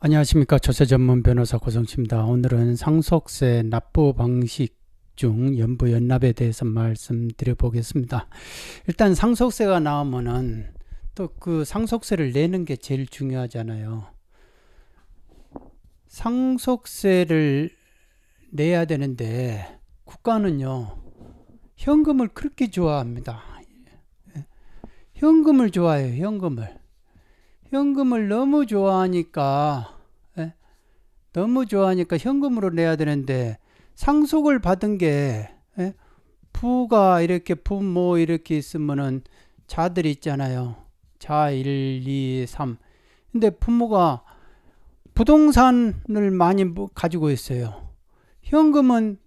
안녕하십니까 조세 전문 변호사 고성치입니다. 오늘은 상속세 납부 방식 중 연부 연납에 대해서 말씀드려 보겠습니다. 일단 상속세가 나오면은 또 그 상속세를 내는 게 제일 중요하잖아요. 상속세를 내야 되는데 국가는요 현금을 그렇게 좋아합니다. 현금을 좋아해요 현금을 현금을 너무 좋아하니까 에? 예? 너무 좋아하니까 현금으로 내야 되는데 상속을 받은 게 에? 예? 부가 이렇게 부모 이렇게 있으면은 자들 있잖아요. 자 1, 2, 3. 근데 부모가 부동산을 많이 뭐 가지고 있어요. 현금은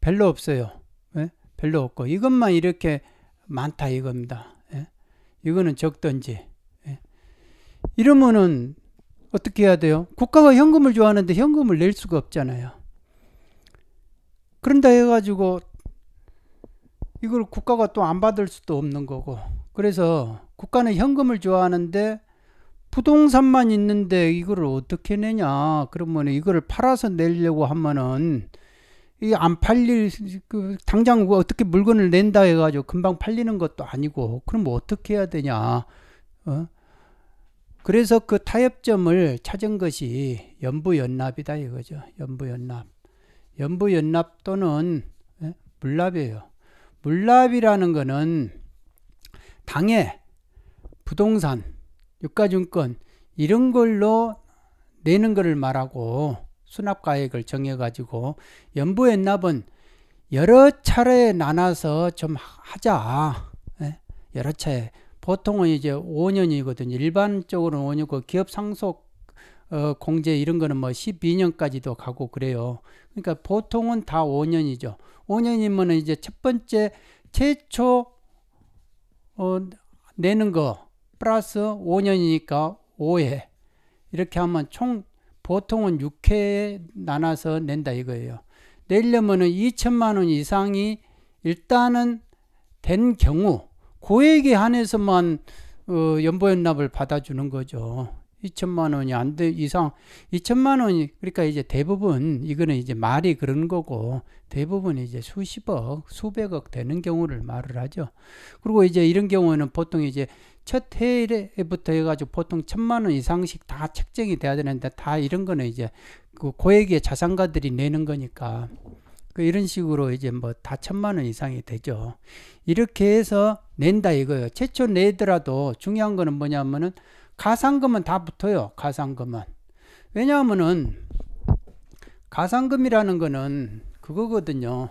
별로 없어요. 에? 예? 별로 없고 이것만 이렇게 많다 이겁니다. 이거는 적던지 이러면은 어떻게 해야 돼요? 국가가 현금을 좋아하는데 현금을 낼 수가 없잖아요. 그런다 해가지고 이걸 국가가 또 안 받을 수도 없는 거고. 그래서 국가는 현금을 좋아하는데 부동산만 있는데 이걸 어떻게 내냐. 그러면 이거를 팔아서 내려고 하면은 이 안 팔릴, 그 당장 뭐 어떻게 물건을 낸다 해가지고 금방 팔리는 것도 아니고, 그럼 어떻게 해야 되냐. 어? 그래서 그 타협점을 찾은 것이 연부연납이다 이거죠. 연부연납. 연부연납 또는 예, 물납이에요. 물납이라는 거는 당해 부동산, 유가증권 이런 걸로 내는 거를 말하고 수납가액을 정해가지고 연부연납은 여러 차례 나눠서 좀 하자. 예, 여러 차례 보통은 이제 5년이거든요. 일반적으로는 5년이고 그 기업 상속 어, 공제 이런 거는 뭐 12년까지도 가고 그래요. 그러니까 보통은 다 5년이죠. 5년이면 은 이제 첫 번째 최초 어, 내는 거 플러스 5년이니까 5회 이렇게 하면 총 보통은 6회에 나눠서 낸다 이거예요. 내려면은 2천만 원 이상이 일단은 된 경우 고액에 한해서만 어, 연보연납을 받아주는 거죠. 2천만 원이 안 돼 이상 2천만 원이 그러니까 이제 대부분 이거는 이제 말이 그런 거고 대부분 이제 수십억 수백억 되는 경우를 말을 하죠. 그리고 이제 이런 경우에는 보통 이제 첫 해부터 해가지고 보통 천만 원 이상씩 다 책정이 돼야 되는데 다 이런 거는 이제 그 고액의 자산가들이 내는 거니까 그 이런 식으로 이제 뭐 다 천만 원 이상이 되죠. 이렇게 해서 낸다 이거예요. 최초 내더라도 중요한 거는 뭐냐면은 가상금은 다 붙어요. 가상금은. 왜냐하면은 가상금이라는 거는 그거거든요.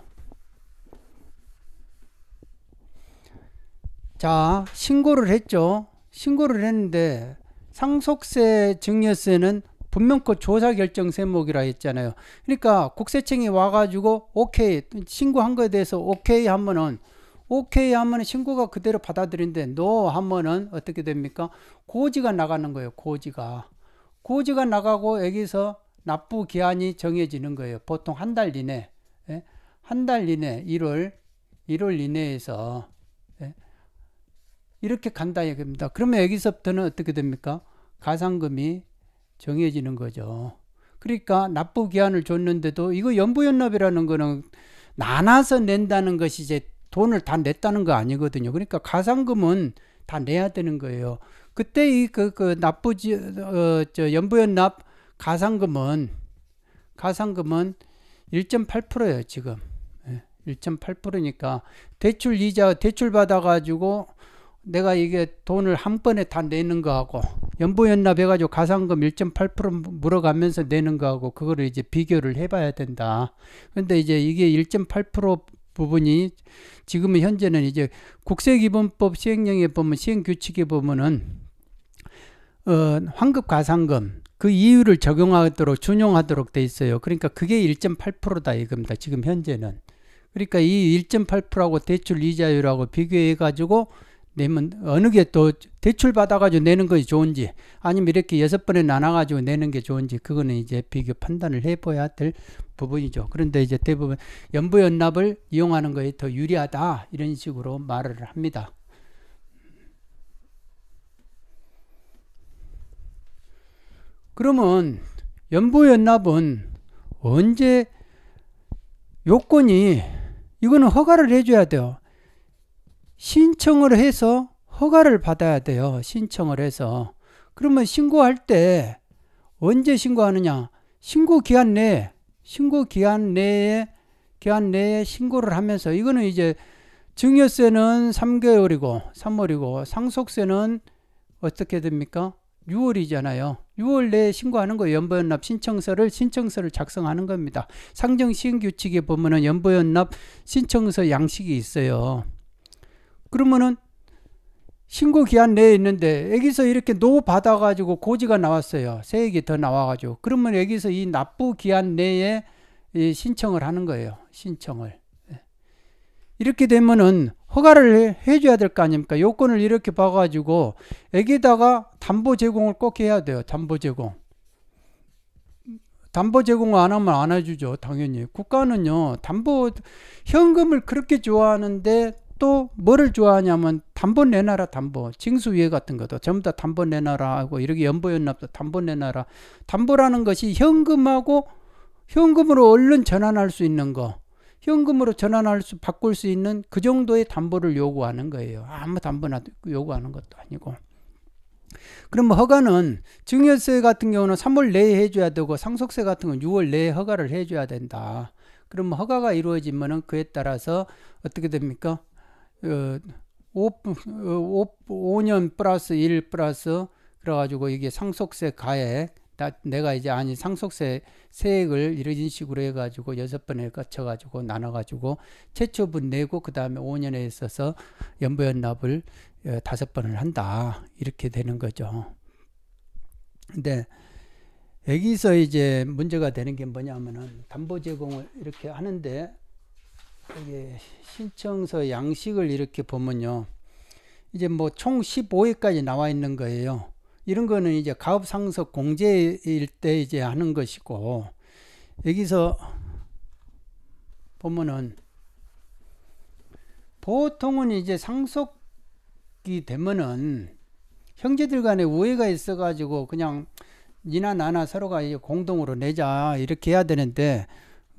자, 신고를 했죠. 신고를 했는데 상속세 증여세는 분명그 조사 결정 세목이라 했잖아요. 그러니까 국세청이 와가지고 오케이 신고한 거에 대해서 오케이 하면은 오케이 하면은 신고가 그대로 받아들인데 노 하면은 어떻게 됩니까? 고지가 나가는 거예요. 고지가 고지가 나가고 여기서 납부 기한이 정해지는 거예요. 보통 한 달 이내 예? 한 달 이내 1월 1월 이내에서 예? 이렇게 간다 이겁니다. 그러면 여기서부터는 어떻게 됩니까? 가상금이 정해지는 거죠. 그러니까 납부 기한을 줬는데도 이거 연부연납이라는 거는 나눠서 낸다는 것이 이제 돈을 다 냈다는 거 아니거든요. 그러니까 가상금은 다 내야 되는 거예요. 그때 이 그 그 납부지 어, 저 연부연납 가상금은 가상금은 1.8%예요 지금 1.8%니까 예, 대출 이자 대출 받아가지고 내가 이게 돈을 한 번에 다 내는 거하고 연보연납 해가지고 가산금 1.8% 물어가면서 내는 거하고 그거를 이제 비교를 해봐야 된다. 근데 이제 이게 1.8% 부분이 지금은 현재는 이제 국세기본법 시행령에 보면 시행규칙에 보면은 어, 환급 가산금 그 이유를 적용하도록 준용하도록 돼 있어요. 그러니까 그게 1.8%다 이겁니다. 지금 현재는. 그러니까 이 1.8%하고 대출 이자율하고 비교해 가지고 내면 어느 게 또 대출 받아가지고 내는 것이 좋은지 아니면 이렇게 여섯 번에 나눠가지고 내는 게 좋은지 그거는 이제 비교 판단을 해봐야 될 부분이죠. 그런데 이제 대부분 연부연납을 이용하는 것이 더 유리하다 이런 식으로 말을 합니다. 그러면 연부연납은 언제 요건이 이거는 허가를 해줘야 돼요. 신청을 해서 허가를 받아야 돼요. 신청을 해서. 그러면 신고할 때 언제 신고하느냐? 신고 기한 내에 신고 기한 내에 기한 내에 신고를 하면서 이거는 이제 증여세는 3개월이고 3월이고 상속세는 어떻게 됩니까? 6월이잖아요. 6월 내에 신고하는 거 연보연납 신청서를 신청서를 작성하는 겁니다. 상정시행규칙에 보면은 연보연납 신청서 양식이 있어요. 그러면은 신고 기한 내에 있는데 여기서 이렇게 노 받아가지고 고지가 나왔어요. 세액이 더 나와가지고 그러면 여기서 이 납부 기한 내에 신청을 하는 거예요. 신청을 예. 이렇게 되면은 허가를 해줘야 될 거 아닙니까? 요건을 이렇게 봐가지고 여기다가 담보 제공을 꼭 해야 돼요. 담보 제공. 담보 제공 안 하면 안 해주죠. 당연히 국가는요. 담보 현금을 그렇게 좋아하는데 또 뭐를 좋아하냐면 담보 내놔라 담보 징수위에 같은 것도 전부 다 담보 내놔라 하고 이렇게 연보연납도 담보 내놔라 담보라는 것이 현금하고 현금으로 얼른 전환할 수 있는 거 현금으로 전환할 수 바꿀 수 있는 그 정도의 담보를 요구하는 거예요 아무 담보나 요구하는 것도 아니고 그럼 뭐 허가는 증여세 같은 경우는 3월 내에 해줘야 되고 상속세 같은 건 6월 내에 허가를 해줘야 된다 그럼 뭐 허가가 이루어지면은 그에 따라서 어떻게 됩니까 그, 어, 5, 5, 년 플러스 1 플러스 그래가지고 이게 상속세 가액 나, 내가 이제 아니 상속세 세액을 이런 식으로 해가지고 여섯 번에 거쳐가지고 나눠가지고 최초분 내고 그 다음에 5년에 있어서 연부연납을 어, 다섯 번을 한다 이렇게 되는 거죠. 근데 여기서 이제 문제가 되는 게 뭐냐면은 담보 제공을 이렇게 하는데 이게 신청서 양식을 이렇게 보면요. 이제 뭐 총 15회까지 나와 있는 거예요. 이런 거는 이제 가업 상속 공제일 때 이제 하는 것이고 여기서 보면은 보통은 이제 상속이 되면은 형제들 간에 우애가 있어 가지고 그냥 니나 나나 서로가 이제 공동으로 내자 이렇게 해야 되는데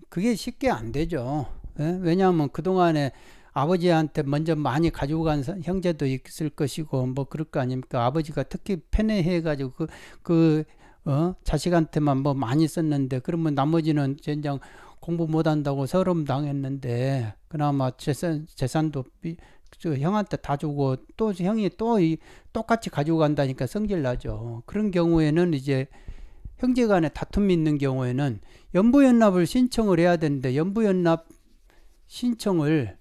그게 쉽게 안 되죠. 예? 왜냐하면 그동안에 아버지한테 먼저 많이 가지고 간 형제도 있을 것이고 뭐 그럴 거 아닙니까 아버지가 특히 편애해 가지고 그, 그 어? 자식한테만 뭐 많이 썼는데 그러면 나머지는 젠장 공부 못한다고 서름 당했는데 그나마 재산 재산도 저 형한테 다 주고 또 형이 또 이, 똑같이 가지고 간다니까 성질 나죠. 그런 경우에는 이제 형제 간에 다툼이 있는 경우에는 연부연납을 신청을 해야 되는데 연부연납 신청을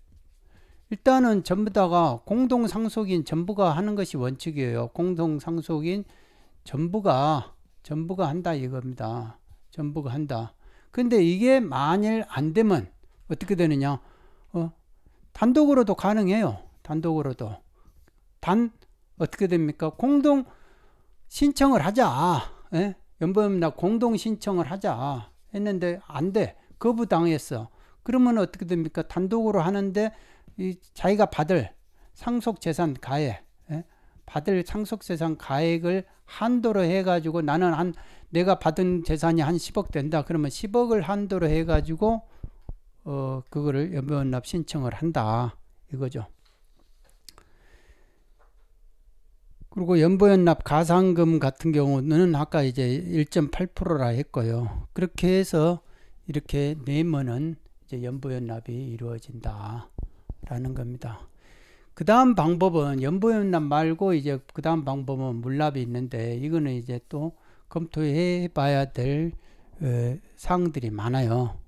일단은 전부 다가 공동상속인 전부가 하는 것이 원칙이에요. 공동상속인 전부가 전부가 한다 이겁니다. 전부가 한다. 근데 이게 만일 안 되면 어떻게 되느냐? 어, 단독으로도 가능해요. 단독으로도. 단 어떻게 됩니까? 공동 신청을 하자. 예? 연보다 공동 신청을 하자 했는데 안 돼. 거부당했어. 그러면 어떻게 됩니까? 단독으로 하는데 이 자기가 받을 상속 재산 가액, 예? 받을 상속 재산 가액을 한도로 해가지고 나는 한 내가 받은 재산이 한 10억 된다. 그러면 10억을 한도로 해가지고 어 그거를 연변납 신청을 한다 이거죠. 그리고 연보연납 가상금 같은 경우는 아까 이제 1.8%라 했고요. 그렇게 해서 이렇게 내면은 이제 연부연납이 이루어진다라는 겁니다. 그 다음 방법은 연부연납 말고 이제 그 다음 방법은 물납이 있는데 이거는 이제 또 검토해 봐야 될 에, 어, 사항들이 많아요.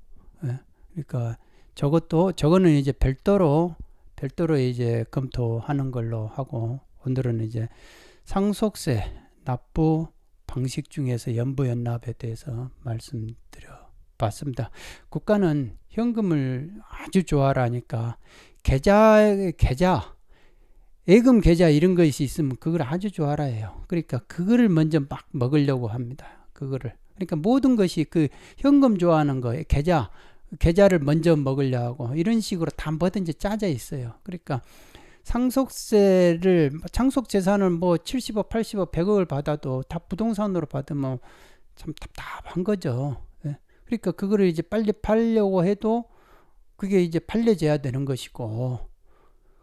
에, 예. 그러니까 저것도 저거는 이제 별도로 별도로 이제 검토하는 걸로 하고 오늘은 이제 상속세 납부 방식 중에서 연부연납에 대해서 말씀드려 봤습니다. 국가는 현금을 아주 좋아하니까 계좌 계좌 예금 계좌 이런 것이 있으면 그걸 아주 좋아라 해요. 그러니까 그거를 먼저 막 먹으려고 합니다. 그거를. 그러니까 모든 것이 그 현금 좋아하는 거 계좌 계좌를 먼저 먹으려 하고 이런 식으로 다 뭐든지 짜져 있어요. 그러니까 상속세를 상속 재산을 뭐 70억, 80억, 100억을 받아도 다 부동산으로 받으면 참 답답한 거죠. 그러니까 그거를 이제 빨리 팔려고 해도 그게 이제 팔려져야 되는 것이고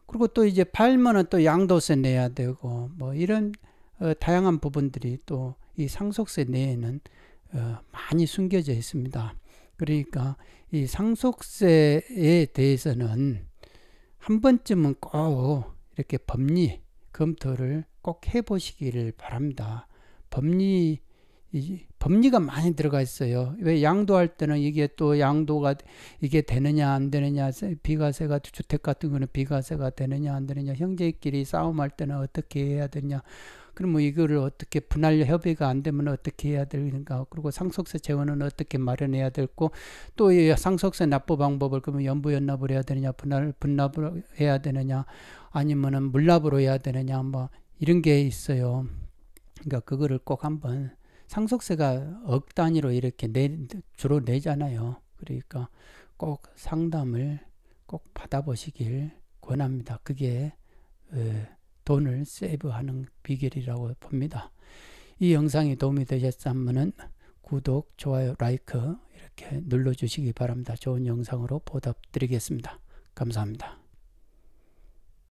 그리고 또 이제 팔면은 또 양도세 내야 되고 뭐 이런 어, 다양한 부분들이 또 이 상속세 내에는 어, 많이 숨겨져 있습니다. 그러니까 이 상속세에 대해서는 한 번쯤은 꼭 이렇게 법리 검토를 꼭 해보시기를 바랍니다. 법리 이 법리가 많이 들어가 있어요. 왜 양도할 때는 이게 또 양도가 이게 되느냐 안 되느냐 비과세가 주택 같은 거는 비과세가 되느냐 안 되느냐 형제끼리 싸움할 때는 어떻게 해야 되냐 그럼 뭐 이거를 어떻게 분할 협의가 안 되면 어떻게 해야 되는가 그리고 상속세 재원은 어떻게 마련해야 될고 또이 상속세 납부 방법을 그러면 연부 연납을 해야 되느냐 분할 분납을 해야 되느냐 아니면은 물납으로 해야 되느냐 뭐 이런 게 있어요. 그러니까 그거를 꼭 한번 상속세가 억 단위로 이렇게 내, 주로 내잖아요. 그러니까 꼭 상담을 꼭 받아보시길 권합니다. 그게 어, 돈을 세이브하는 비결이라고 봅니다. 이 영상이 도움이 되셨다면 구독, 좋아요, 라이크 이렇게 눌러주시기 바랍니다. 좋은 영상으로 보답드리겠습니다. 감사합니다.